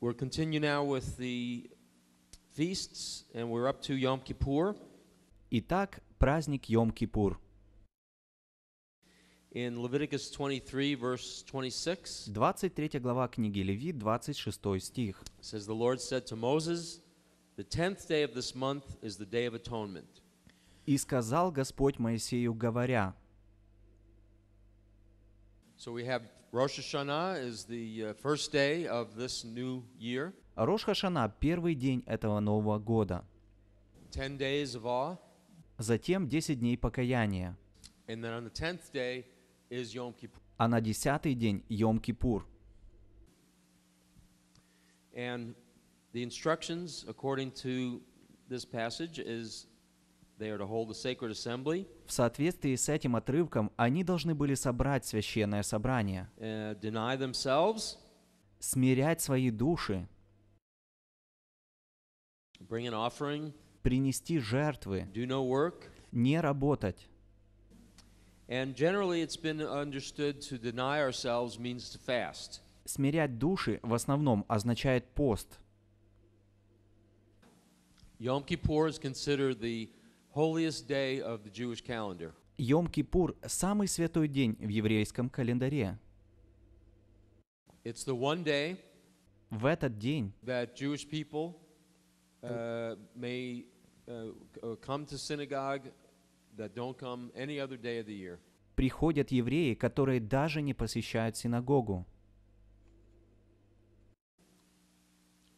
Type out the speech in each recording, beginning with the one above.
we will continue now with the feasts, and we're up to Yom Kippur. Итак, праздник Йом-Кипур. In Leviticus 23, verse 26, 23 глава книги 26 стих. says, The Lord said to Moses, The tenth day of this month is the day of atonement. «И сказал Господь Моисею, говоря, So we have Rosh Hashanah is the first day of this new year. Рош Хашана – первый день этого нового года. Ten days of awe. Затем 10 дней покаяния. And then on the tenth day is Yom Kippur. А на десятый день – Йом-Кипур. And the instructions, according to this passage, is в соответствии с этим отрывком они должны были собрать священное собрание, uh, смирять свои души, принести жертвы, не работать. Смирять души в основном означает пост. Йом Кипур is considered the holiest day of the Jewish calendar. Йом-Кипур – самый святой день в еврейском календаре. It's the one day в этот день that Jewish people uh, may uh, come to synagogue that don't come any other day of the year. Приходят евреи, которые даже не посещают синагогу.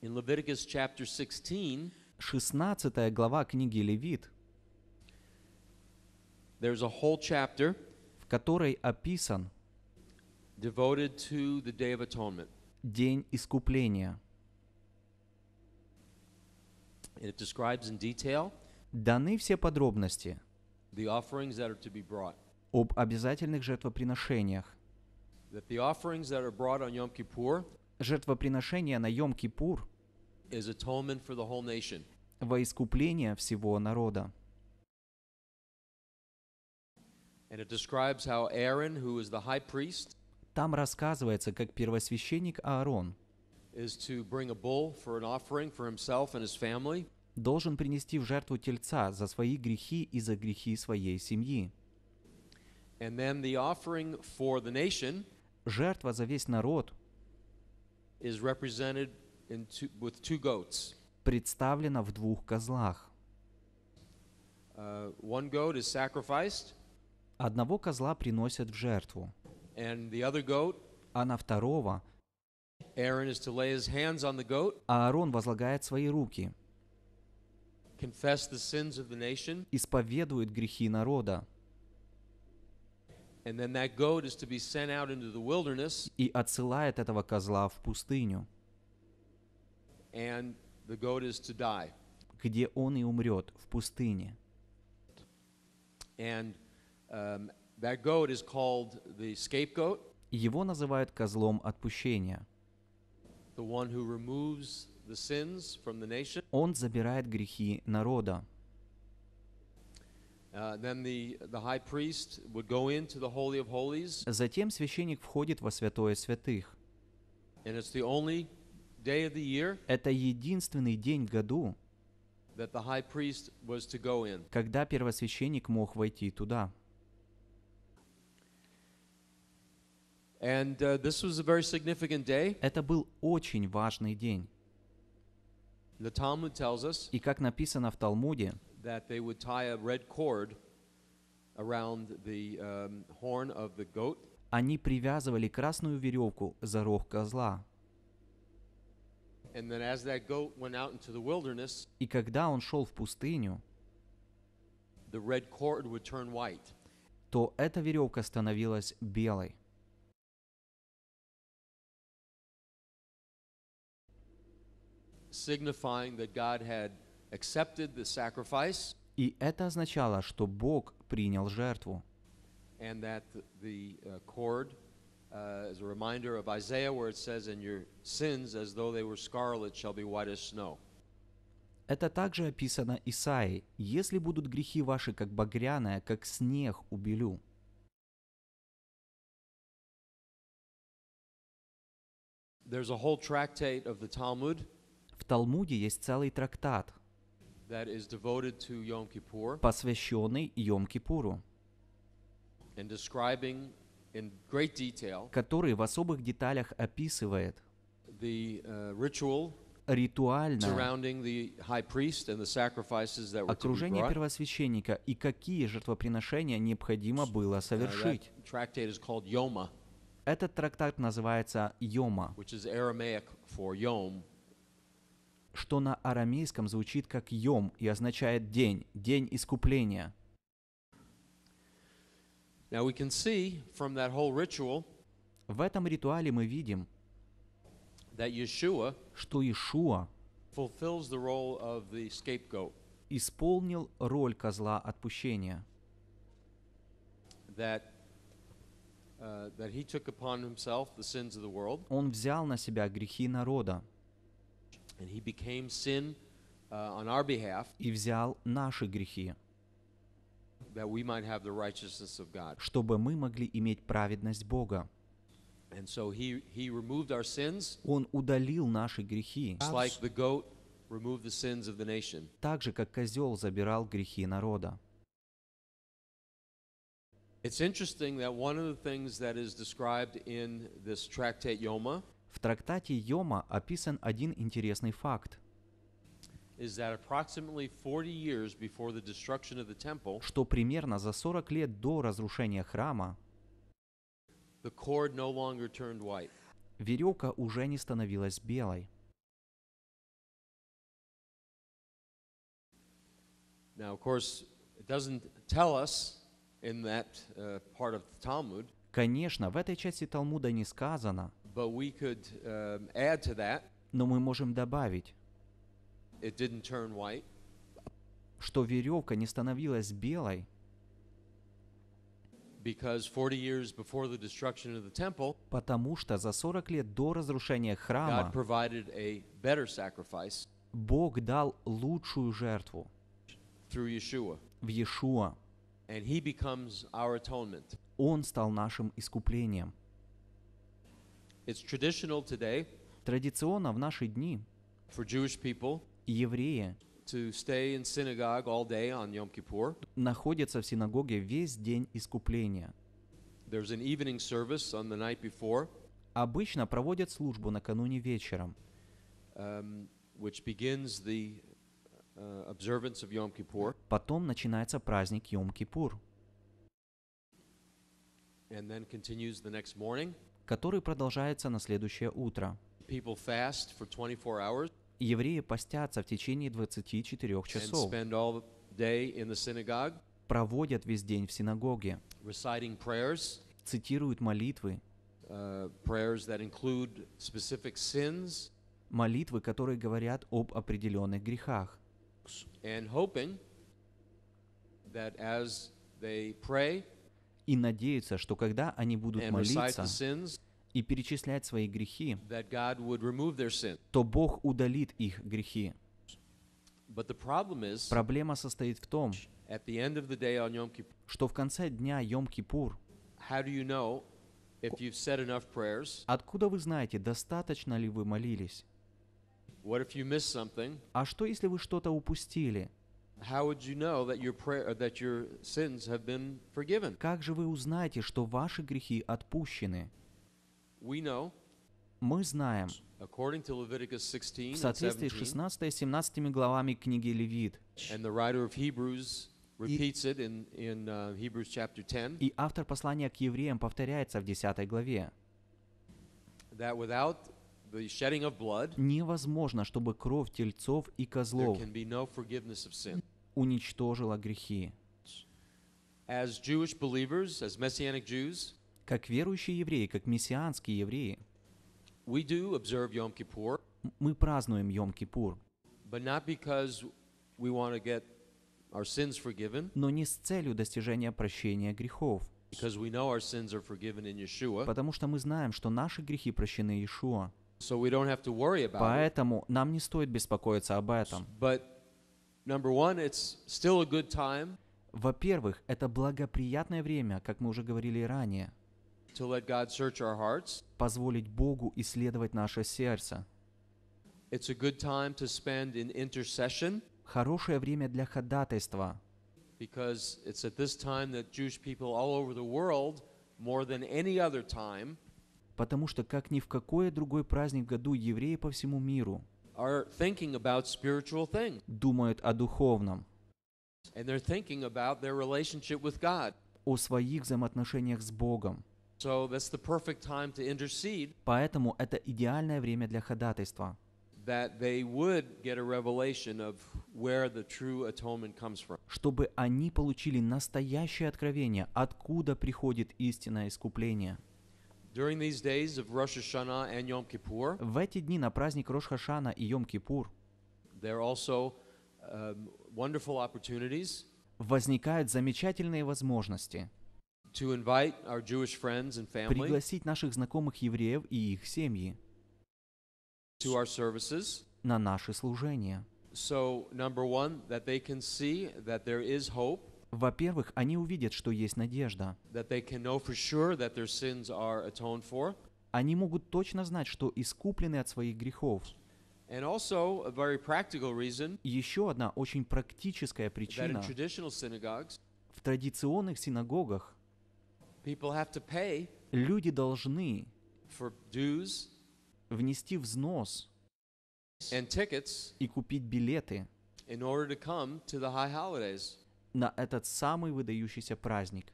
In Leviticus chapter 16, 16 глава книги Левит – There's a whole chapter в которой описан devoted to the Day of Atonement. День искупления. It describes in detail даны все подробности the offerings that are to be brought. об обязательных жертвоприношениях. That the offerings that are brought on Yom Kippur жертвоприношение на Йом-Кипур is atonement for the whole nation. во искупление всего народа. Там рассказывается, как первосвященник Аарон должен принести в жертву тельца за свои грехи и за грехи своей семьи. Жертва за весь народ представлена в двух козлах. Uh, one goat is sacrificed. Одного козла приносят в жертву. А на второго а Аарон возлагает свои руки, исповедует грехи народа, и отсылает этого козла в пустыню, где он и умрет в пустыне. And Um, Его называют козлом отпущения. Он забирает грехи народа. Затем священник входит во святое святых. Это единственный день в году, когда первосвященник мог войти туда. And, uh, this was a very significant day. Это был очень важный день. The Talmud tells us, И как написано в Талмуде, that they would tie a red cord around the um, horn of the goat. Они привязывали красную веревку за рог козла. And then as that goat went out into the wilderness, И когда он шел в пустыню, the red cord would turn white. то эта веревка становилась белой. signifying that God had accepted the sacrifice. И это означало, что Бог принял жертву. And that the cord uh, is a reminder of Isaiah where it says, "And your sins, as though they were scarlet, shall be white as snow." Это также описано Исаией. «Если будут грехи ваши, как багряная, как снег убелю». There's a whole tractate of the Talmud – в Талмуде есть целый трактат, посвященный Йом-Кипуру, который в особых деталях описывает uh, ритуально окружение первосвященника и какие жертвоприношения необходимо было совершить. Этот трактат называется Йома, что на арамейском звучит как «йом» и означает «день», «день искупления». Now we can see from that whole ritual, в этом ритуале мы видим, that Yeshua что Иешуа the role of the исполнил роль козла отпущения. That, uh, Он взял на себя грехи народа. And he became sin uh, on our behalf, и взял наши грехи, that we might have the righteousness of God. чтобы мы могли иметь праведность Бога. And so he, he removed our sins, Он удалил наши грехи, just like the goat removed the sins of the nation. так же, как козел забирал грехи народа. It's interesting that one of the things that is described in this tractate Yoma В трактате Йома описан один интересный факт. Что примерно за 40 лет до разрушения храма веревка уже не становилась белой. Uh, Конечно, в этой части Талмуда не сказано, But we could um, add to that. Но мы можем добавить. It didn't turn white. Что веревка не становилась белой. Because 40 years before the destruction of the temple, потому что за 40 лет до разрушения храма God provided a better sacrifice Бог дал лучшую жертву through Yeshua. в Иешуа. And he becomes our atonement. Он стал нашим искуплением. Традиционно в наши дни евреи находятся в синагоге весь день искупления. Обычно проводят службу накануне вечером, um, uh, Потом начинается праздник Йом-Кипур который продолжается на следующее утро. Евреи постятся в течение 24 часов, проводят весь день в синагоге, цитируют молитвы, э, молитвы, которые говорят об определенных грехах. And hoping that as they pray, и надеются, что когда они будут молиться и перечислять свои грехи, то Бог удалит их грехи. Проблема состоит в том, что в конце дня Йом-Кипур, откуда вы знаете, достаточно ли вы молились? А что, если вы что-то упустили? How would you know that your prayer, that your sins have been forgiven? Как же вы узнаете, что ваши грехи отпущены? We know. Мы знаем. According to Leviticus 16 в соответствии с 16 и 17 главами книги Левит. And the writer of Hebrews repeats it in, in uh, Hebrews chapter 10. И автор послания к евреям повторяется в 10 главе. That without невозможно, чтобы кровь тельцов и козлов уничтожила грехи. Как верующие евреи, как мессианские евреи, мы празднуем Йом-Кипур. Но не с целью достижения прощения грехов. Потому что мы знаем, что наши грехи прощены Иешуа. Поэтому нам не стоит беспокоиться об этом. Во-первых, это благоприятное время, как мы уже говорили ранее. Позволить Богу исследовать наше сердце. Хорошее время для ходатайства. Because it's at this time that Jewish people all over the world, more than any other time, потому что как ни в какой другой праздник в году евреи по всему миру думают о духовном, о своих взаимоотношениях с Богом. Поэтому это идеальное время для ходатайства чтобы они получили настоящее откровение, откуда приходит истинное искупление. В эти дни на праздник Рош Хашана и Йом Кипур um, возникают замечательные возможности пригласить наших знакомых евреев и их семьи на наши служения. So, number one, that they can see that there is hope во-первых, они увидят, что есть надежда. Они могут точно знать, что искуплены от своих грехов. And also a very practical reason, Еще одна очень практическая причина. в традиционных синагогах people have to pay люди должны for dues, внести взнос and tickets, и купить билеты in order to come to the high holidays на этот самый выдающийся праздник.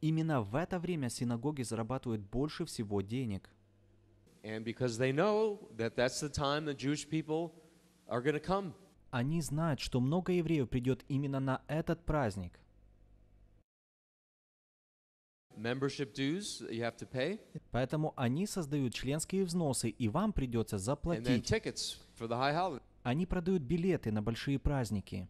Именно в это время синагоги зарабатывают больше всего денег. Они знают, что много евреев придет именно на этот праздник. Membership dues you have to pay. Поэтому они создают членские взносы, и вам придется заплатить. And then tickets они продают билеты на большие праздники.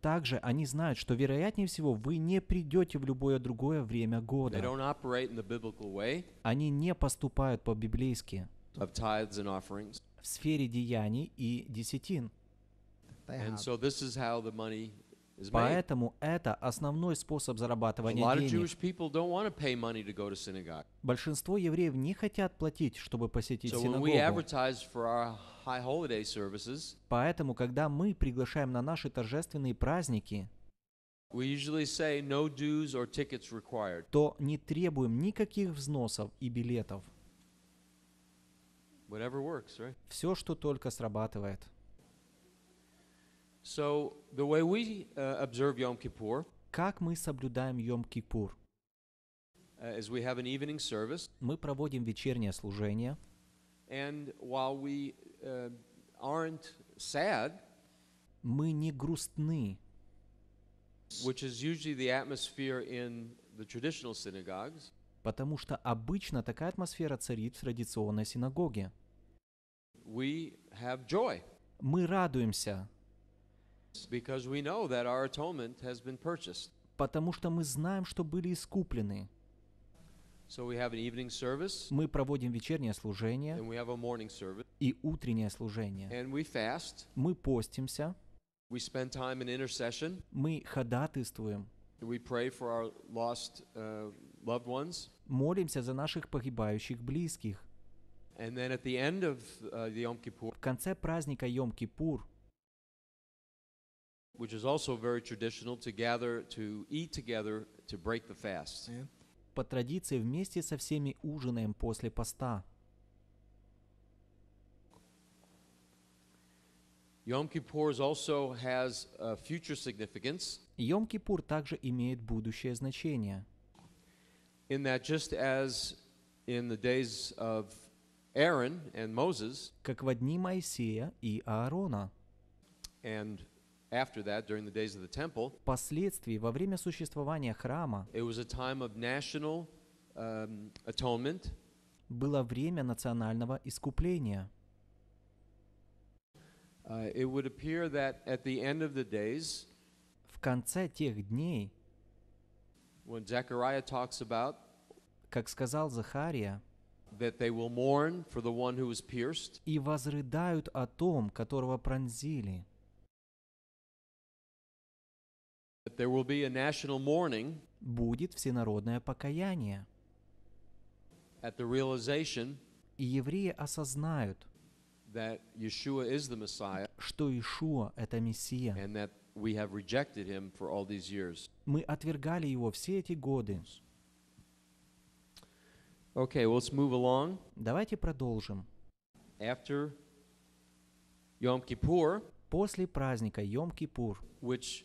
Также они знают, что вероятнее всего вы не придете в любое другое время года. Они не поступают по-библейски в сфере деяний и десятин. And so this is how the money Поэтому это основной способ зарабатывания денег. Большинство евреев не хотят платить, чтобы посетить синагогу. Поэтому, когда мы приглашаем на наши торжественные праздники, то не требуем никаких взносов и билетов. Все, что только срабатывает. So, the way we uh, observe Yom Kippur, как мы соблюдаем Йом-Кипур? Uh, as we have an evening service, мы проводим вечернее служение. And while we uh, aren't sad, мы не грустны. Which is usually the atmosphere in the traditional synagogues. Потому что обычно такая атмосфера царит в традиционной синагоге. We have joy. Мы радуемся. Потому что мы знаем, что были искуплены. Мы проводим вечернее служение и утреннее служение. Мы постимся. Мы ходатайствуем. Uh, Молимся за наших погибающих близких. Uh, В конце праздника Йом-Кипур which is also very traditional, to gather, to eat together, to break the fast. По традиции вместе со всеми ужинаем после поста. Йом Кипур also has a future significance. Йом Кипур также имеет будущее значение. In that just as in the days of Aaron and Moses, как в дни Моисея и Аарона, and Впоследствии, во время существования храма, um, было время национального искупления. В конце тех дней, как сказал Захария, и возрыдают о том, которого пронзили. Будет всенародное покаяние. И евреи осознают, что Иешуа — это Мессия. Мы отвергали его все эти годы. Okay, well, let's move along. Давайте продолжим. After Yom Kippur, после праздника Йом Кипур, which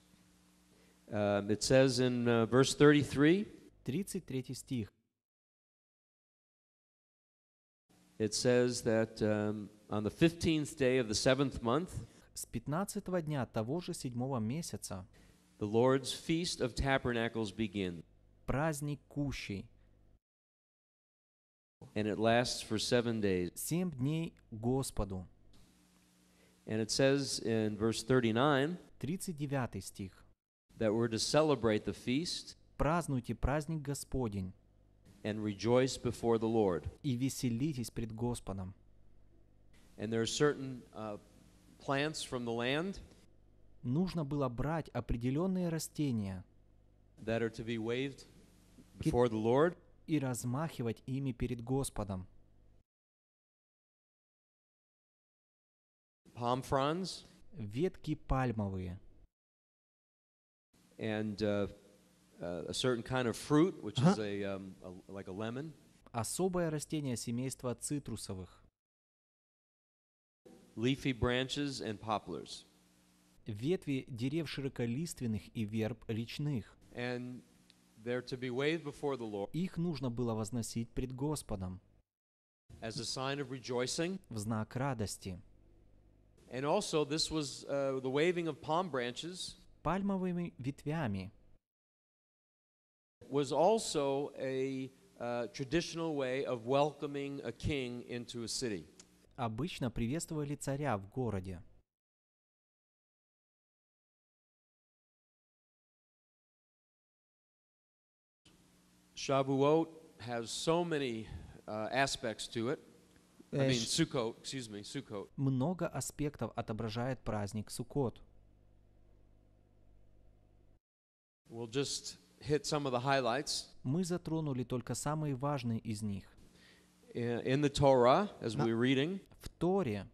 Um, it says in uh, verse 33, стих. It says that um, on the 15th day of the seventh month, дня того же седьмого месяца, the Lord's feast of tabernacles begins. And it lasts for seven days. Семь дней Господу. And it says in verse 39, 39 стих. that we're to celebrate the feast празднуйте праздник Господень and rejoice before the Lord. и веселитесь пред Господом. And there are certain uh, plants from the land нужно было брать определенные растения that are to be waved before the Lord. и размахивать ими перед Господом. Palm fronds, ветки пальмовые – and uh, uh, a certain kind of fruit, which is a, um, a, like a lemon. Особое растение семейства цитрусовых. Leafy branches and poplars. Ветви дерев широколиственных и верб речных. And they're to be waved before the Lord. Их нужно было возносить пред Господом. As a sign of rejoicing. В знак радости. And also this was uh, the waving of palm branches пальмовыми ветвями. Was also a uh, traditional way of welcoming a king into a city. Обычно приветствовали царя в городе. Shavuot has so many uh, aspects to it. I mean, Sukkot, excuse me, Sukkot. Много аспектов отображает праздник Суккот. We'll just hit some of the highlights. Мы затронули только самые важные из них. In the Torah, as we're reading, в Торе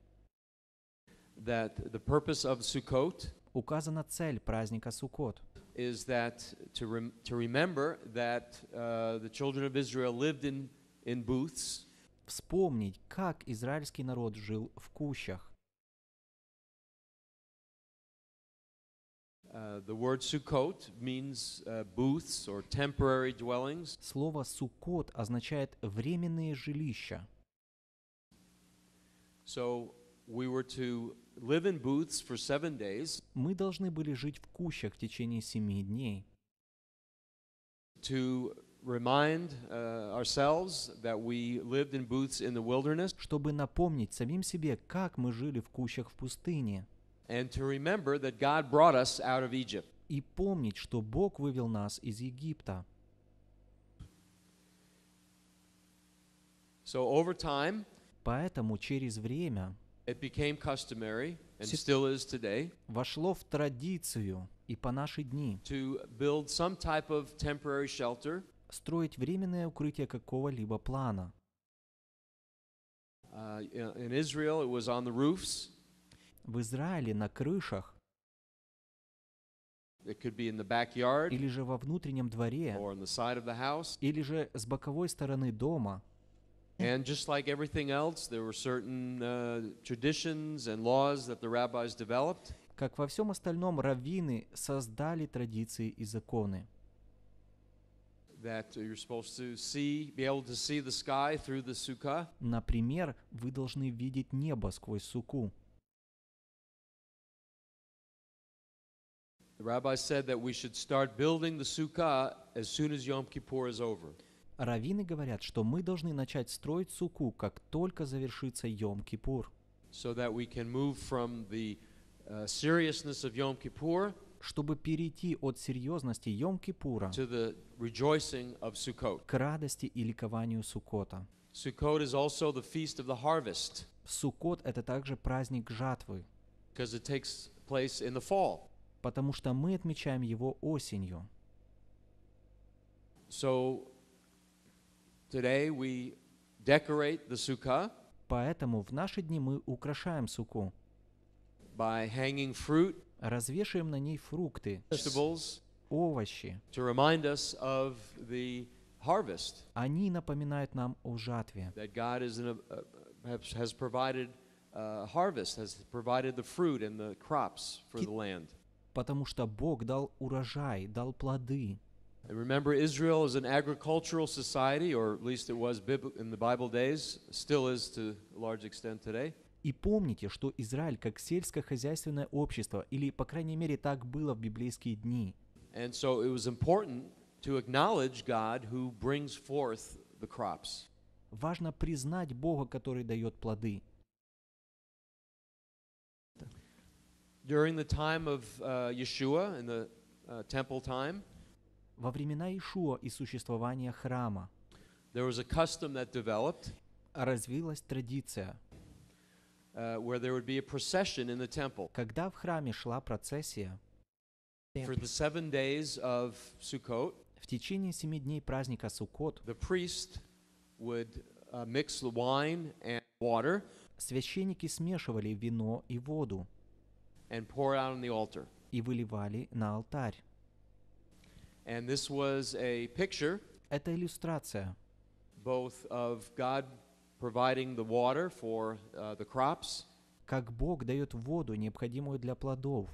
that the purpose of Sukkot указана цель праздника Суккот. Is that to, rem to remember that uh, the children of Israel lived in, in booths. Вспомнить, как израильский народ жил в кущах. Uh, the word Sukkot means uh, booths or temporary dwellings. Слово Суккот означает временные жилища. So we were to live in booths for seven days. Мы должны были жить в кущах в течение семи дней. To remind uh, ourselves that we lived in booths in the wilderness. Чтобы напомнить самим себе, как мы жили в кущах в пустыне. And to remember that God brought us out of Egypt. И помнить, что Бог вывел нас из Египта. So over time, Поэтому через время it became customary, and still is today, вошло в традицию и по наши дни to build some type of temporary shelter, строить временное укрытие какого-либо плана. Uh, in Israel, it was on the roofs. в Израиле на крышах, backyard, или же во внутреннем дворе, house, или же с боковой стороны дома. And just like everything else, there were certain uh, traditions and laws that the rabbis developed. Как во всем остальном, раввины создали традиции и законы. That you're supposed to see, be able to see the sky through the sukkah. Например, вы должны видеть небо сквозь суку. Раввины говорят, что мы должны начать строить суку, как только завершится Йом-Кипур. Uh, чтобы перейти от серьезности Йом-Кипура к радости и ликованию Сукота. Суккот — это также праздник жатвы, потому что мы отмечаем его осенью. So, today we decorate the sukkah Поэтому в наши дни мы украшаем суку, by hanging fruit, развешиваем на ней фрукты, vegetables, овощи. to remind us of the harvest Они напоминают нам о жатве. that God is in a, uh, has- has provided uh, harvest, has provided the fruit and the crops for Ki- the land потому что Бог дал урожай, дал плоды. And remember, Israel is an agricultural society, or at least it was in the Bible days, still is to a large extent today. И помните, что Израиль как сельскохозяйственное общество, или, по крайней мере, так было в библейские дни. And so it was important to acknowledge God who brings forth the crops. Важно признать Бога, который дает плоды. During the time of uh, Yeshua, in the uh, temple time, во времена Ишуа и существования храма there was a custom that developed, развилась традиция, uh, where there would be a procession in the temple когда в храме шла процессия for the seven days of Sukkot. В течение семи дней праздника Суккот the priest would uh, mix the wine and water. священники смешивали вино и воду and pour it out on the altar. И выливали на алтарь. And this was a picture Это иллюстрация both of God providing the water for uh, the crops как Бог дает воду, необходимую для плодов.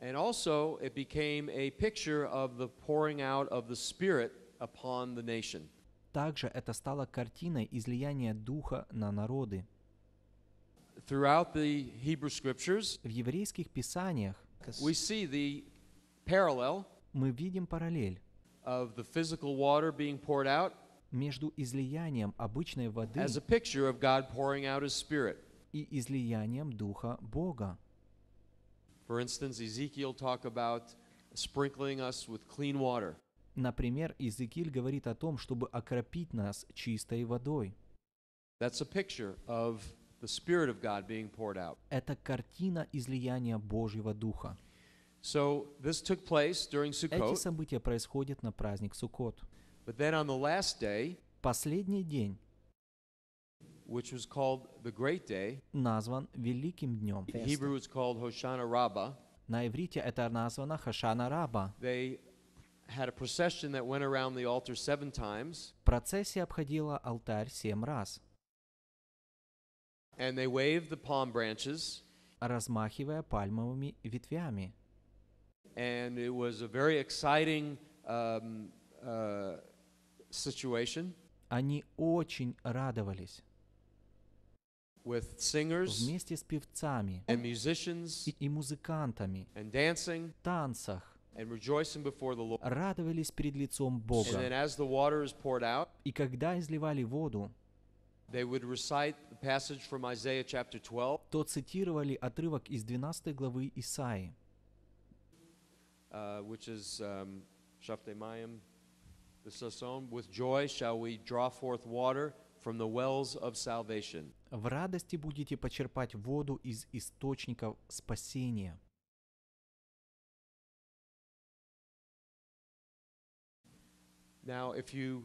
And also it became a picture of the pouring out of the Spirit upon the nation. Также это стало картиной излияния Духа на народы. Throughout the Hebrew scriptures, в еврейских писаниях we see the parallel мы видим параллель of the physical water being poured out между излиянием обычной воды as a picture of God pouring out His Spirit. и излиянием Духа Бога. For instance, Ezekiel talk about sprinkling us with clean water. Например, Иезекииль говорит о том, чтобы окропить нас чистой водой. That's a picture of the Spirit of God being poured out. Это картина излияния Божьего Духа. So this took place during Sukkot. Эти события происходят на праздник Суккот. But then on the last day, последний день, which was called the Great Day, назван Великим Днем. In Hebrew it's called Hoshana Rabbah. На иврите это названо Хашана Раба. They had a procession that went around the altar seven times. Процессия обходила алтарь семь раз. And they waved the palm branches. Размахивая пальмовыми ветвями. And it was a very exciting um, uh, situation. Они очень радовались. With singers вместе с певцами and musicians и, и музыкантами and dancing, танцах and rejoicing before the Lord. радовались перед лицом Бога. And then as the water is poured out, и когда изливали воду, то цитировали отрывок из 12 главы Исаи, uh, which is um, Shaftemaim, the Sasson, with joy shall we draw forth water from the wells of salvation. В радости будете почерпать воду из источников спасения. Now, if you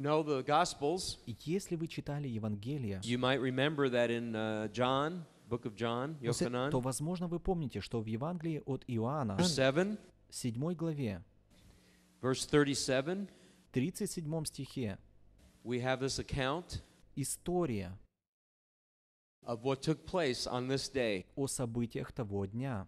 know the Gospels, если вы читали Евангелие, you might remember that in uh, John, book of John, Yohanan, то, возможно, вы помните, что в Евангелии от Иоанна, 7, главе, verse 37, 37 стихе, we have this account, история of what took place on this day. о событиях того дня.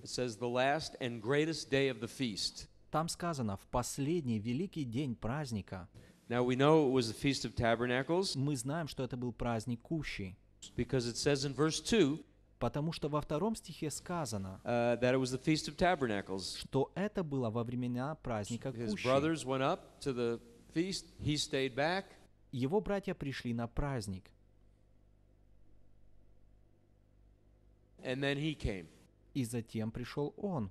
It says the last and greatest day of the feast. Там сказано, в последний великий день праздника. Now we know it was the Feast of Tabernacles. Мы знаем, что это был праздник Кущи. Because it says in verse 2, потому что во втором стихе сказано, uh, that it was the Feast of Tabernacles. что это было во времена праздника His Кущи. Brothers went up to the feast. He stayed back. Его братья пришли на праздник. And then he came. И затем пришел он.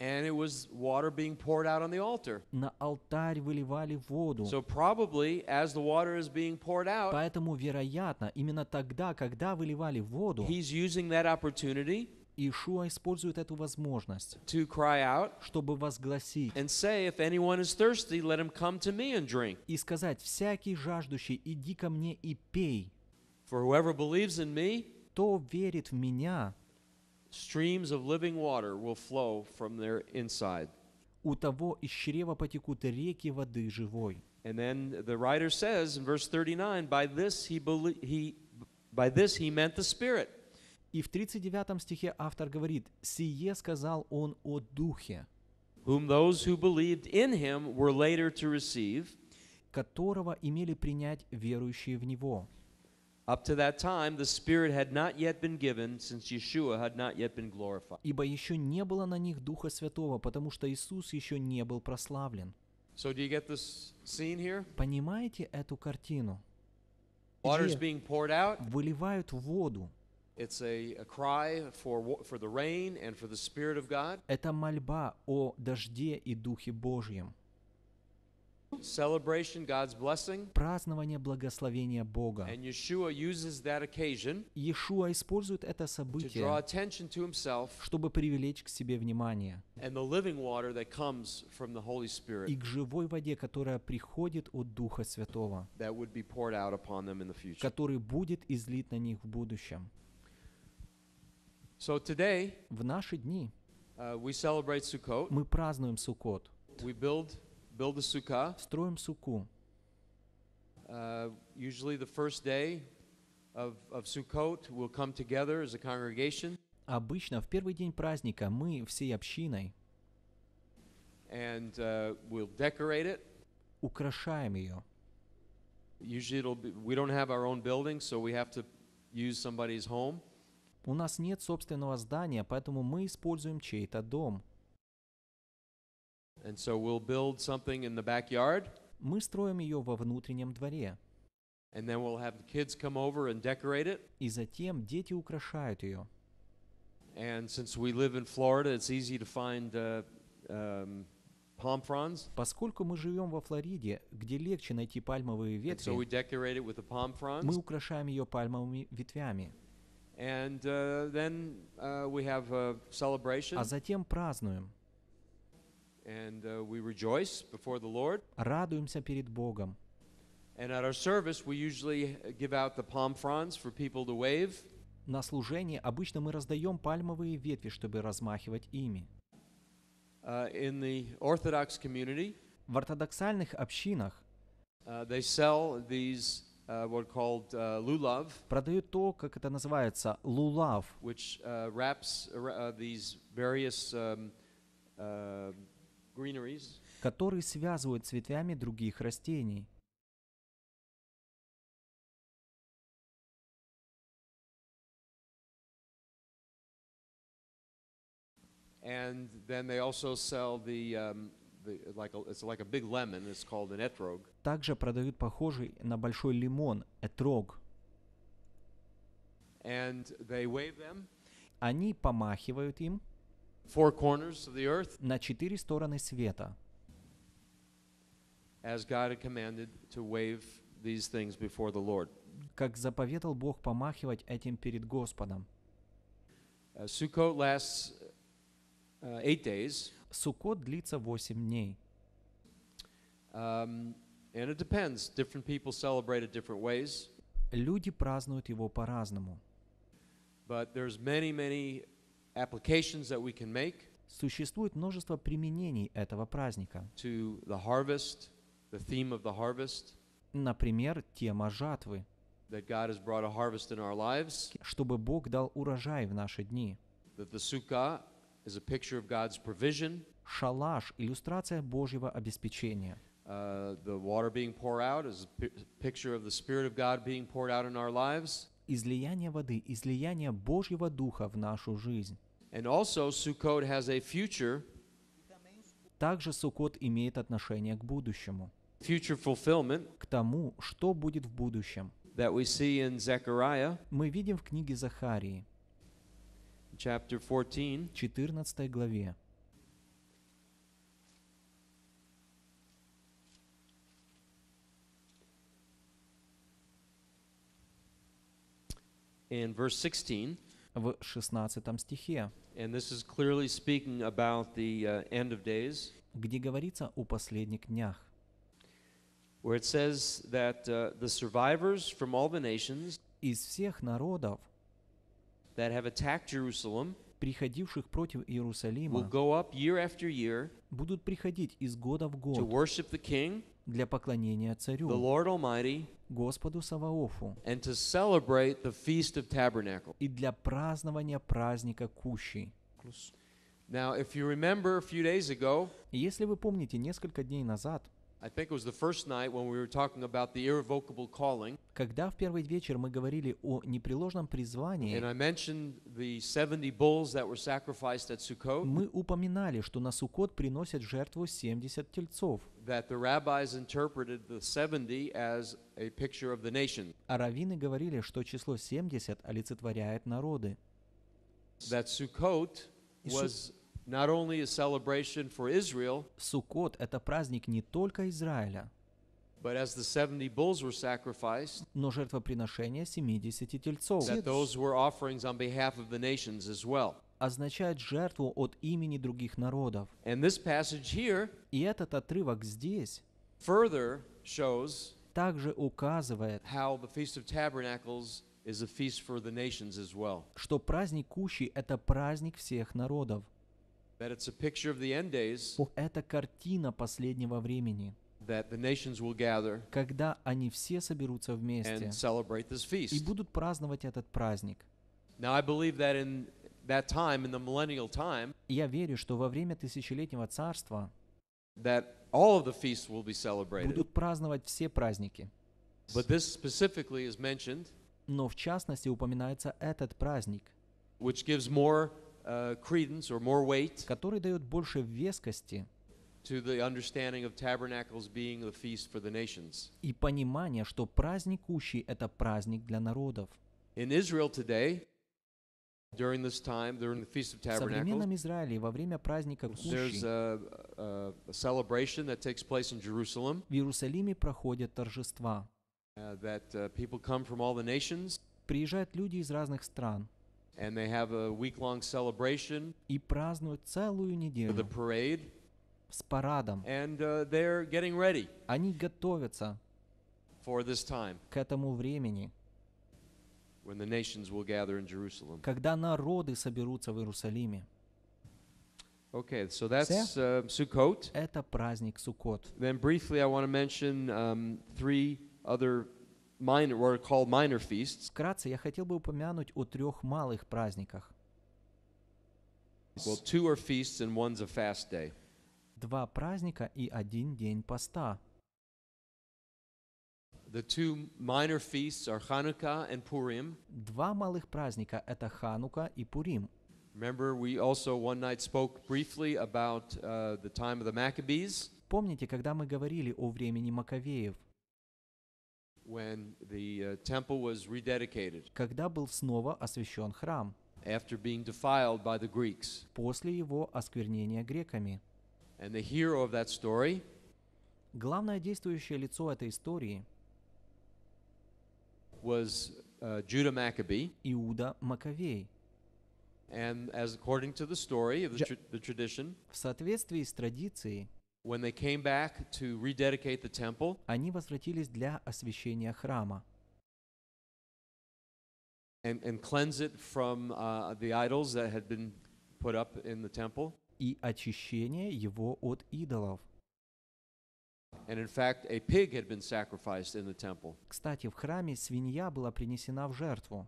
and it was water being poured out on the altar. На алтарь выливали воду. So probably as the water is being poured out. Поэтому вероятно, именно тогда, когда выливали воду, he's using that opportunity Иешуа использует эту возможность, to cry out, чтобы возгласить and say, If anyone is thirsty, let him come to me and drink. и сказать, «Всякий жаждущий, иди ко мне и пей». For whoever believes in me, кто верит в меня, Streams of living water will flow from their inside. У того из чрева потекут реки воды живой. And then the writer says in verse 39, by this he, he, by this he meant the Spirit. И в 39 стихе автор говорит, «Сие сказал он о Духе, whom those who believed in him were later to receive, которого имели принять верующие в Него». Up to that time, the Spirit had not yet been given, since Yeshua had not yet been glorified. Ибо еще не было на них Духа Святого, потому что Иисус еще не был прославлен. So do you get this scene here? Понимаете эту картину? Water's being poured out. Выливают воду. It's a, a cry for, for the rain and for the Spirit of God. Это мольба о дожде и Духе Божьем празднование благословения Бога. Иешуа использует это событие, чтобы привлечь к себе внимание и к живой воде, которая приходит от Духа Святого, который будет излит на них в будущем. в наши дни uh, мы празднуем Суккот. Build the sukkah. Строим суку. Uh, usually the first day of, of Sukkot we'll come together as a congregation. Обычно в первый день праздника мы всей общиной and uh, we'll decorate it. Украшаем ее. Usually it'll be, we don't have our own building, so we have to use somebody's home. У нас нет собственного здания, поэтому мы используем чей-то дом. And so we'll build something in the backyard. Мы строим ее во внутреннем дворе. And then we'll have the kids come over and decorate it. И затем дети украшают ее. And since we live in Florida, it's easy to find uh, um, palm fronds. Поскольку мы живем во Флориде, где легче найти пальмовые ветви, so we decorate it with the palm fronds. мы украшаем ее пальмовыми ветвями. And uh, then uh, we have a celebration. А затем празднуем. And uh, we rejoice before the Lord. Радуемся перед Богом. And at our service, we usually give out the palm fronds for people to wave. На служении обычно мы раздаем пальмовые ветви, чтобы размахивать ими. Uh, in the Orthodox community, в ортодоксальных общинах uh, they sell these Uh, what called uh, lulav, продают то, как это называется, лулав, which uh, wraps these various um, которые связывают цветами других растений. And then they also sell the, um, the like a, it's like a big lemon. It's called an etrog. Также продают похожий на большой лимон этрог. And they wave them. Они помахивают им. four corners of the earth, на четыре стороны света, as God had commanded to wave these things before the Lord. как заповедал Бог помахивать этим перед Господом. Uh, Sukkot lasts uh, eight days. Sukkot длится 8 дней. Um, and it depends. Different people celebrate it different ways. Люди празднуют его по-разному. But there's many, many applications that we can make Существует множество применений этого праздника. to the harvest, the theme of the harvest, Например, тема жатвы, that God has brought a harvest in our lives, чтобы Бог дал урожай в наши дни. that the sukkah is a picture of God's provision, Шалаш – иллюстрация Божьего обеспечения. uh, the water being poured out is a pi- picture of the Spirit of God being poured out in our lives, излияние воды, излияние Божьего Духа в нашу жизнь. Также Суккот имеет отношение к будущему, future fulfillment, к тому, что будет в будущем. That мы видим в книге Захарии, chapter 14, 14 главе. in verse 16. В 16 стихе. And this is clearly speaking about the uh, end of days. Где говорится о последних днях. Where it says that uh, the survivors from all the nations из всех народов that have attacked Jerusalem приходивших против Иерусалима will go up year after year будут приходить из года в год to worship the king для поклонения царю, Господу Саваофу, и для празднования праздника Кущи. Now, if you remember a few days ago, если вы помните, несколько дней назад, когда в первый вечер мы говорили о непреложном призвании, мы упоминали, что на Сукот приносят жертву 70 тельцов. А раввины говорили, что число 70 олицетворяет народы. That Sukkot was Суккот – это праздник не только Израиля, но жертвоприношение 70 тельцов означает жертву от имени других народов. И этот отрывок здесь также указывает, что праздник Кущи – это праздник всех народов. Это картина последнего времени. That the nations will gather когда они все соберутся вместе and celebrate this feast. и будут праздновать этот праздник. Now, I believe that in that time, in the millennial time, я верю, что во время тысячелетнего царства that all of the feasts will be celebrated. будут праздновать все праздники. But this specifically is mentioned, Но в частности упоминается этот праздник, which gives more Uh, который дает больше вескости и понимание, что праздник Кущи – это праздник для народов. During this time, during the Feast of Tabernacles, в современном Израиле во время праздника кущи, в Иерусалиме проходят торжества. Uh, that, uh, come from all the nations. Приезжают люди из разных стран. And they have a week-long celebration. И празднуют целую неделю. The parade. С парадом. And uh, they're getting ready. Они готовятся. For this time. К этому времени. When the nations will gather in Jerusalem. Когда народы соберутся в Иерусалиме. Okay, so that's uh, Sukkot. Это праздник Суккот. Then briefly, I want to mention um, three other minor, what are called minor feasts. Вкратце я хотел бы упомянуть о трех малых праздниках. Well, two are feasts and one's a fast day. Два праздника и один день поста. The two minor feasts are Hanukkah and Purim. Два малых праздника это Ханука и Пурим. Remember, we also one night spoke briefly about uh, the time of the Maccabees. Помните, когда мы говорили о времени Маковеев? when the temple was rededicated. Когда был снова освящен храм. After being defiled by the Greeks. После его осквернения греками. And the hero of that story. Главное действующее лицо этой истории was uh, Judah Maccabee. Иуда Маковей. And as according to the story of the, tra the tradition. В соответствии с традицией. Они возвратились для освящения храма. And, and cleanse it from uh, the idols that had been put up in the temple. И очищение его от идолов. And in fact, a pig had been sacrificed in the temple. Кстати, в храме свинья была принесена в жертву.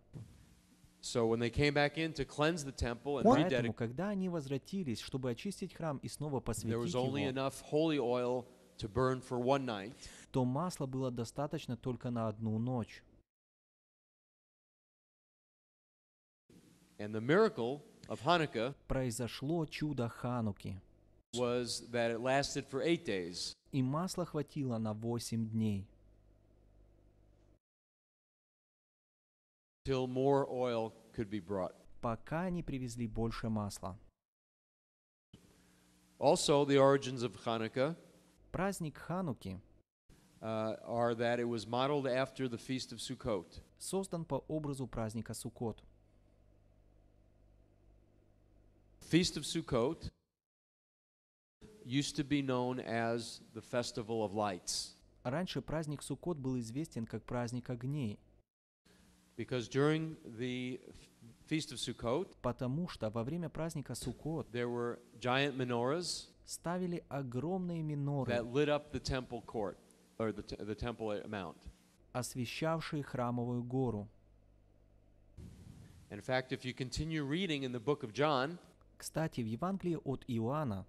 Поэтому, когда они возвратились, чтобы очистить храм и снова посвятить его, то масла было достаточно только на одну ночь. произошло чудо Хануки. И масла хватило на восемь дней. till more oil could be brought. Пока не привезли больше масла. Also, the origins of Hanukkah праздник Хануки uh, are that it was modeled after the feast of Sukkot. создан по образу праздника Суккот. Feast of Sukkot used to be known as the Festival of Lights. Раньше праздник Суккот был известен как праздник огней – Because during the Feast of Sukkot, потому что во время праздника Суккот there were giant menorahs ставили огромные миноры, that lit up the temple court or the, the temple mount, освещавшие храмовую гору. In fact, if you continue reading in the book of John, кстати, в Евангелии от Иоанна,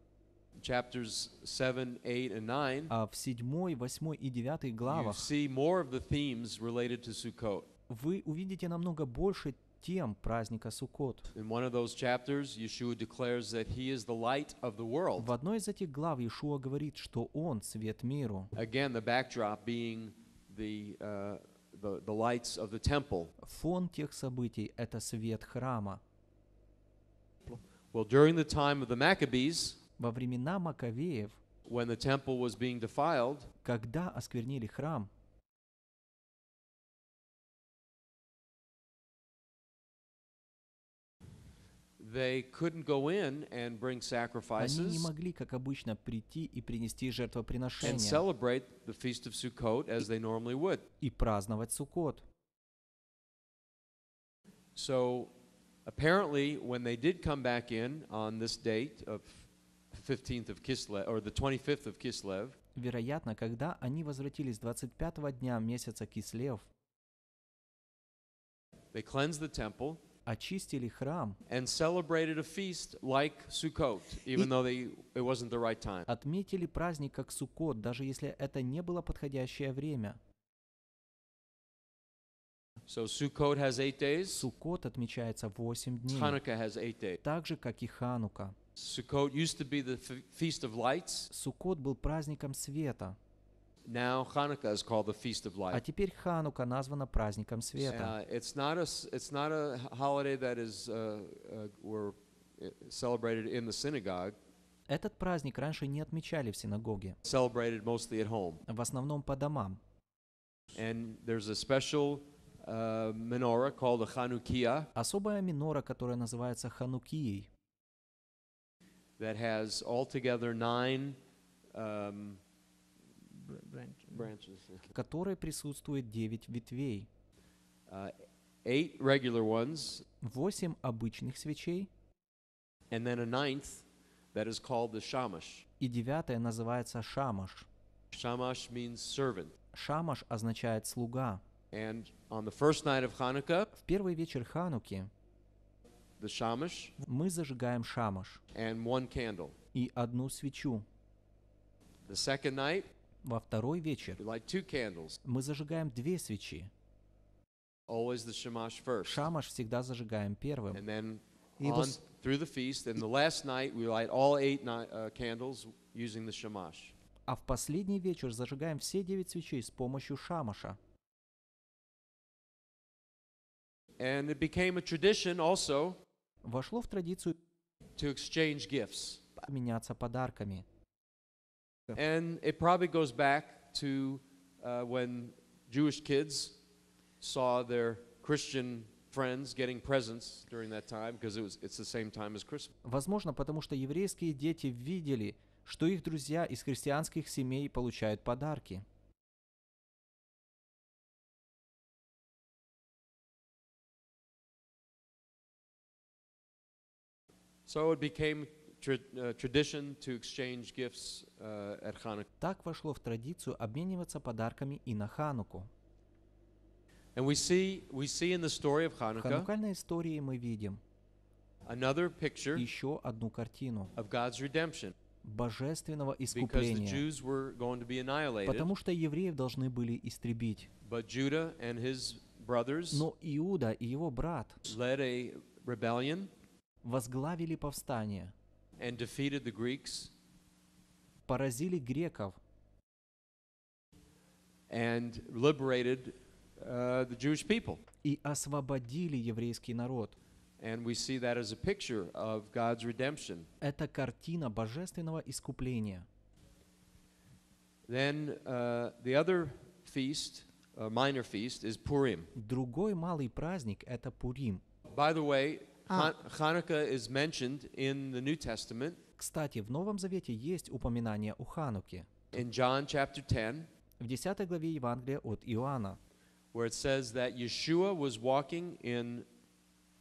chapters 7, 8 and 9, а в 7, 8 и 9 главах, you see more of the themes related to Sukkot. вы увидите намного больше тем праздника Суккот. В одной из этих глав Иешуа говорит, что Он — свет миру. Uh, Фон тех событий — это свет храма. Well, during the time of the Maccabees, во времена Маковеев, when the temple was being defiled, когда осквернили храм, They couldn't go in and bring sacrifices Они не могли, как обычно, прийти и принести жертвоприношение and celebrate the feast of Sukkot as they normally would. и праздновать Суккот. So, apparently, when they did come back in on this date of 15th of Kislev, or the 25th of Kislev, Вероятно, когда они возвратились 25 дня месяца Кислев, they cleansed the temple, очистили храм and celebrated a feast like Sukkot, even though they, it wasn't the right time. отметили праздник как Суккот, даже если это не было подходящее время. So Sukkot has eight days. Суккот отмечается 8 дней. Hanukkah has eight days. Так же, как и Ханука. Sukkot used to be the feast of lights. Суккот был праздником света. А теперь Ханука названа праздником света. Этот праздник раньше не отмечали в синагоге. В основном по домам. And there's a special uh, menorah called a Chanukiah. Особая минора, которая называется ханукией. That has altogether nine um, branches, в которой присутствует девять ветвей. Eight regular ones. Восемь обычных свечей. And then a ninth that is called the shamash. И девятая называется шамаш. Shamash means servant. Шамаш означает слуга. And on the first night of Hanukkah, в первый вечер Хануки the shamash, мы зажигаем шамаш and one candle. и одну свечу. The second night, во второй вечер мы зажигаем две свечи. Шамаш всегда зажигаем первым. Uh, а в последний вечер зажигаем все девять свечей с помощью шамаша. And it became a tradition also вошло в традицию to exchange gifts. меняться подарками. And it probably goes back to uh, when Jewish kids saw their Christian friends getting presents during that time because it was it's the same time as Christmas. Возможно, потому что еврейские дети видели, что их друзья из христианских семей получают подарки. So it became Э, tradition to exchange gifts э, at Hanukkah. Так вошло в традицию обмениваться подарками и на Хануку. And we see, we see in the story of Hanukkah, в ханукальной истории мы видим another picture еще одну картину of God's redemption, божественного искупления, потому что евреев должны были истребить. Но Иуда и его брат возглавили повстание. and defeated the Greeks. Поразили греков. And liberated uh, the Jewish people. И освободили еврейский народ. And we see that as a picture of God's redemption. Это картина божественного искупления. Then uh, the other feast, a minor feast, is Purim. Другой малый праздник это Пурим. By the way, А. Hanukkah is mentioned in the New Testament. Кстати, в Новом Завете есть упоминание о Хануке. In John chapter 10, в 10 главе Евангелия от Иоанна, where it says that Yeshua was walking in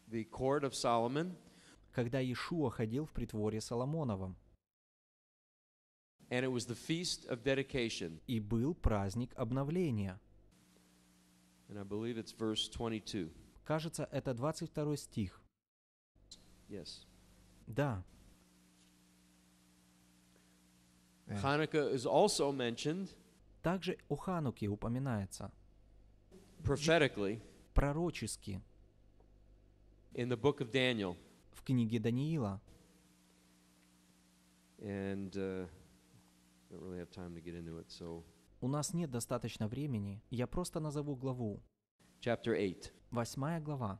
the court of Solomon, когда Иешуа ходил в притворе Соломоновом. And it was the feast of dedication. И был праздник обновления. And I believe it's verse 22. Кажется, это 22 стих. Yes. Да. Ханука э. is also mentioned Также о Хануке упоминается prophetically пророчески in the book of Daniel. в книге Даниила. And uh, don't really have time to get into it, so У нас нет достаточно времени, я просто назову главу. chapter 8. Восьмая глава.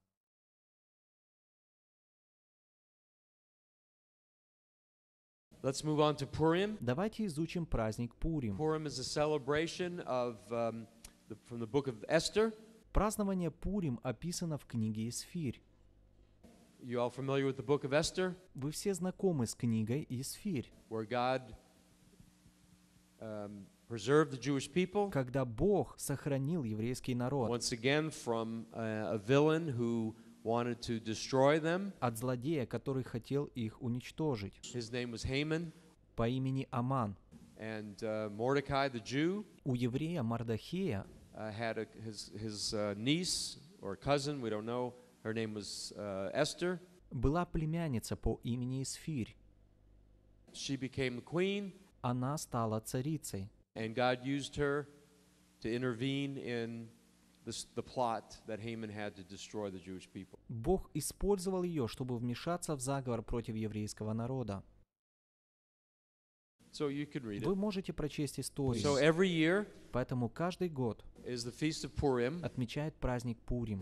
Let's move on to Purim. Давайте изучим праздник Пурим. Purim is a celebration of um, the, from the book of Esther. Празднование Пурим описано в книге Исфирь. You all familiar with the book of Esther? Вы все знакомы с книгой Исфирь. Where God um, preserved the Jewish people. Когда Бог сохранил еврейский народ. Once again from a, a villain who wanted to destroy them. от злодея, который хотел их уничтожить. His name was Haman. По имени Аман. And uh, Mordecai, the Jew, у еврея Мардахея uh, had a, his, his uh, niece or cousin, we don't know, her name was uh, Esther. была племянница по имени Исфирь. She became queen. Она стала царицей. And God used her to intervene in Бог использовал ее, чтобы вмешаться в заговор против еврейского народа. Вы можете прочесть историю. Поэтому каждый год отмечает праздник Пурим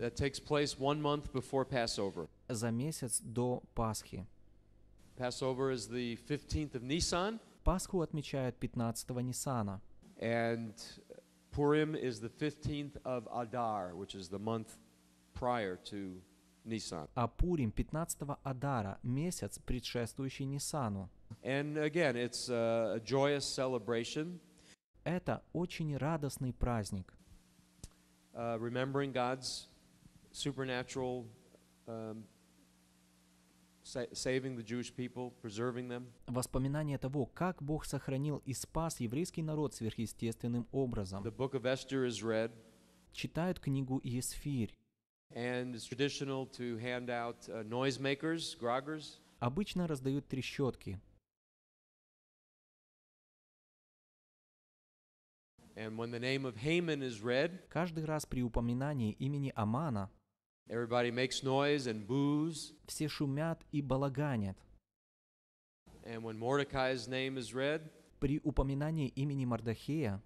за месяц до Пасхи. Пасху отмечают 15 Нисана. And Purim is the 15th of Adar, which is the month prior to Nisan. А Пурим 15 Адара, месяц, предшествующий Нисану. And again, it's a joyous celebration. Это очень радостный праздник. Uh, remembering God's supernatural um, Воспоминание того, как Бог сохранил и спас еврейский народ сверхъестественным образом. Читают книгу Есфирь. Uh, Обычно раздают трещотки. Каждый раз при упоминании имени Амана Everybody makes noise and boos. Все шумят и балаганят. And when Mordecai's name is read, при упоминании имени Мордахея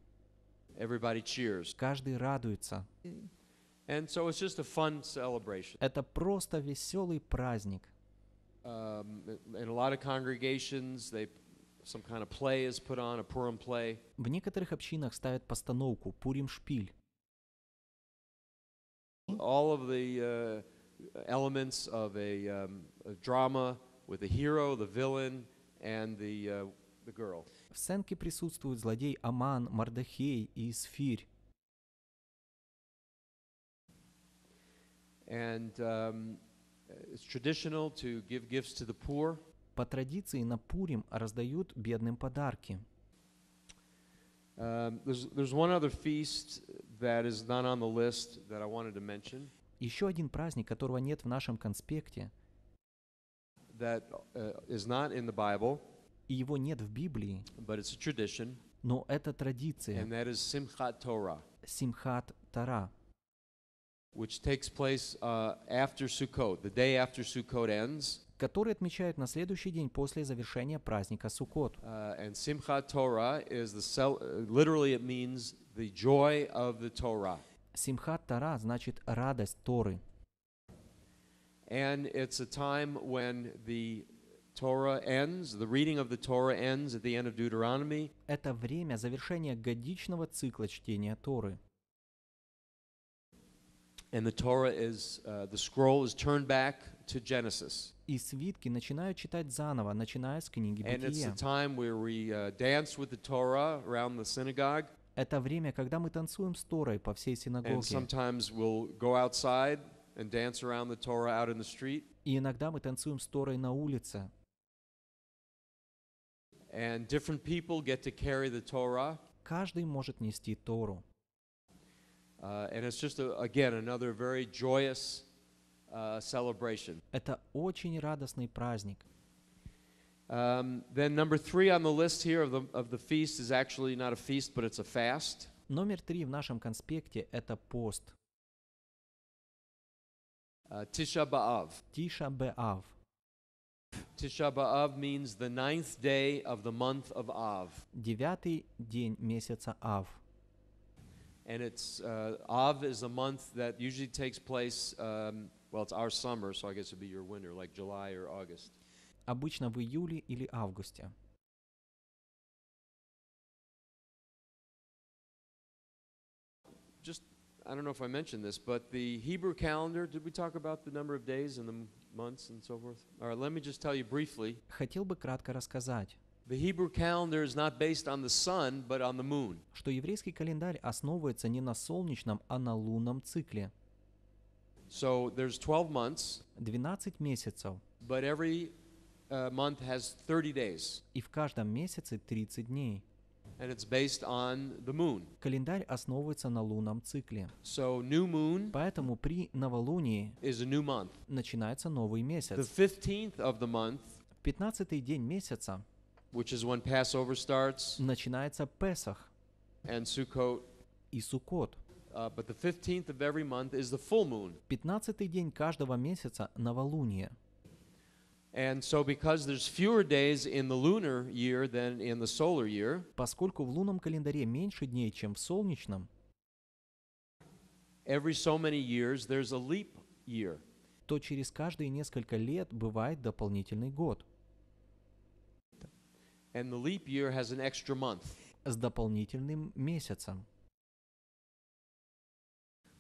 everybody cheers. каждый радуется. And so it's just a fun celebration. Это просто веселый праздник. Um, in a lot of congregations, they some kind of play is put on, a Purim play. В некоторых общинах ставят постановку Пурим шпиль. all of the uh, elements of a, um, a, drama with the hero, the villain, and the, uh, the girl. В сценке присутствуют злодей Аман, Мардахей и Сфирь. And um, it's traditional to give gifts to the poor. По традиции на Пурим раздают бедным подарки. Um, there's, there's one other feast that is not on the list that I wanted to mention. Еще один праздник, которого нет в нашем конспекте. That uh, is not in the Bible. И его нет в Библии. But it's a tradition. Но это традиция. And that is Simchat Torah. Simchat Torah, Which takes place uh, after Sukkot, the day after Sukkot ends. который отмечают на следующий день после завершения праздника Суккот. Uh, Симхат Тора uh, значит радость Торы. Это время завершения годичного цикла чтения Торы. And the Torah is, uh, the scroll is turned back to Genesis. И свитки начинают читать заново, начиная с книги And it's the time where we uh, dance with the Torah around the synagogue. Это время, когда мы танцуем с Торой по всей синагоге. And sometimes we'll go outside and dance around the Torah out in the street И иногда мы танцуем с Торой на улице. and different people get to carry the Torah. Каждый может нести Тору. Uh, and it's just, a, again, another very joyous это очень радостный праздник. then number three on the list here of the, of the feast is actually not a feast, but it's a fast. Номер три в нашем конспекте – это пост. Uh, Tisha B'Av. Tisha Tisha B'Av means the ninth day of the month of Av. Девятый день месяца Ав. And it's uh, Av is a month that usually takes place um, Well, it's our summer, so I guess it'd be your winter, like July or August. Обычно в июле или августе. Just, I don't know if I mentioned this, but the Hebrew calendar, did we talk about the number of days and the months and so forth? All right, let me just tell you briefly. Хотел бы кратко рассказать. The Hebrew calendar is not based on the sun, but on the moon. Что еврейский календарь основывается не на солнечном, а на лунном цикле. So there's 12 months. 12 месяцев. But every uh, month has 30 days. И в каждом месяце 30 дней. And it's based on the moon. Календарь основывается на лунном цикле. So new moon Поэтому при новолунии is a new month. начинается новый месяц. The 15th of the month 15 день месяца which is when Passover starts, начинается Песах and Sukkot, и Суккот. Пятнадцатый день каждого месяца – новолуние. And so because there's fewer days in the lunar year than in the solar year, поскольку в лунном календаре меньше дней, чем в солнечном, every so many years there's a leap year. то через каждые несколько лет бывает дополнительный год. And the leap year has an extra month. С дополнительным месяцем.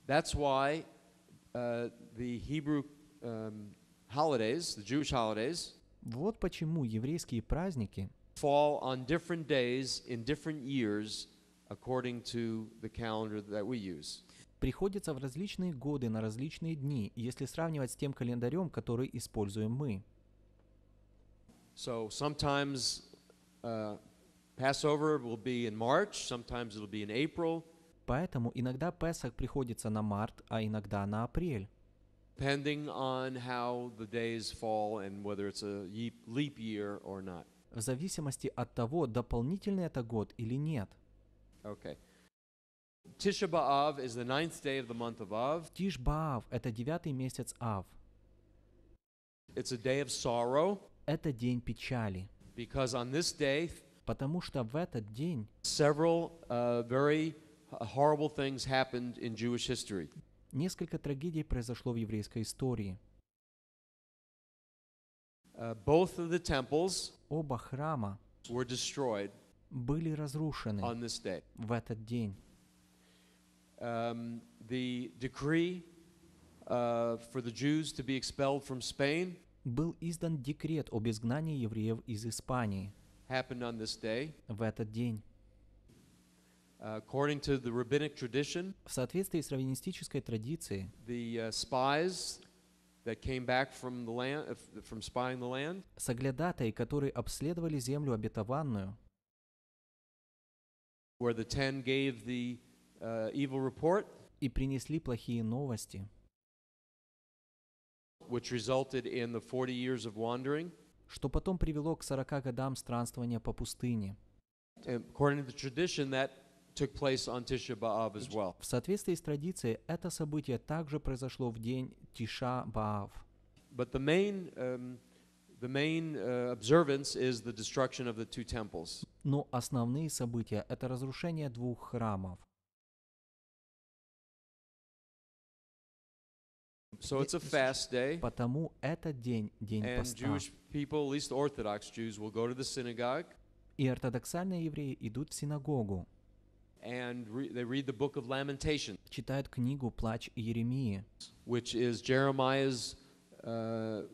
That's why uh, the Hebrew um, holidays, the Jewish holidays, вот почему еврейские праздники fall on different days in different years according to the calendar that we use. приходится в различные годы на различные дни, если сравнивать с тем календарем, который используем мы. So sometimes uh, Passover will be in March, sometimes it'll be in April, Поэтому иногда Песах приходится на март, а иногда на апрель. В зависимости от того, дополнительный это год или нет. Тишбаав это девятый месяц Ав. It's a day of sorrow. Это день печали. Because on this day, потому что в этот день several uh, very horrible things happened in Jewish history. Несколько трагедий произошло в еврейской истории. Uh, both of the temples Оба храма were destroyed были разрушены on this day. в этот день. Um, the decree uh, for the Jews to be expelled from Spain был издан декрет об изгнании евреев из Испании. Happened on this day. В этот день в соответствии с раввинистической традицией, uh, that Соглядатые, которые обследовали землю обетованную, where the ten gave the uh, evil report, и принесли плохие новости, which resulted in the 40 years of wandering, что потом привело к 40 годам странствования по пустыне. And according to the tradition, that в соответствии с традицией, это событие также произошло в день Тиша Баав. Эм, э, Но ну, основные события – это разрушение двух храмов. So it's a fast day. Потому этот день день and поста. people, Jews, И ортодоксальные евреи идут в синагогу. and re they read the book of Lamentations, читают книгу «Плач Еремии», which is Jeremiah's uh,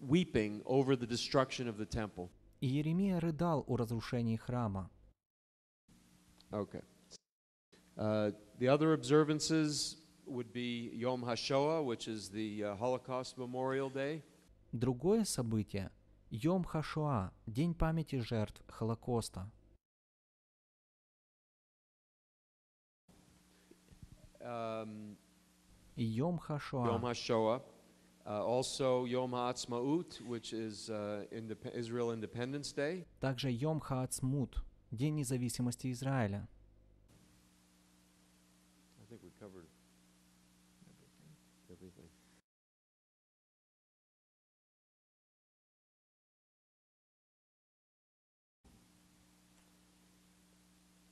weeping over the destruction of the temple. И рыдал о разрушении храма. Okay. Uh, the other observances would be Yom HaShoah, which is the uh, Holocaust Memorial Day. Другое событие – Йом Хашуа – День памяти жертв Холокоста. um, Yom HaShoah. Uh, also Yom HaAtzmaut, which is uh, Indep- Israel Independence Day. Также Йом HaAtzmut, День независимости Израиля. I think we covered everything. everything.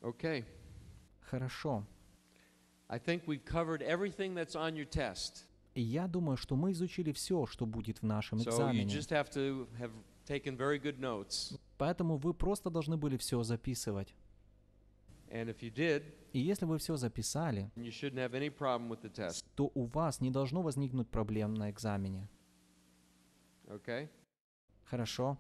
Okay. Хорошо. я думаю, что мы изучили все, что будет в нашем экзамене. Поэтому вы просто должны были все записывать. did, и если вы все записали, то у вас не должно возникнуть проблем на экзамене. Okay? Хорошо.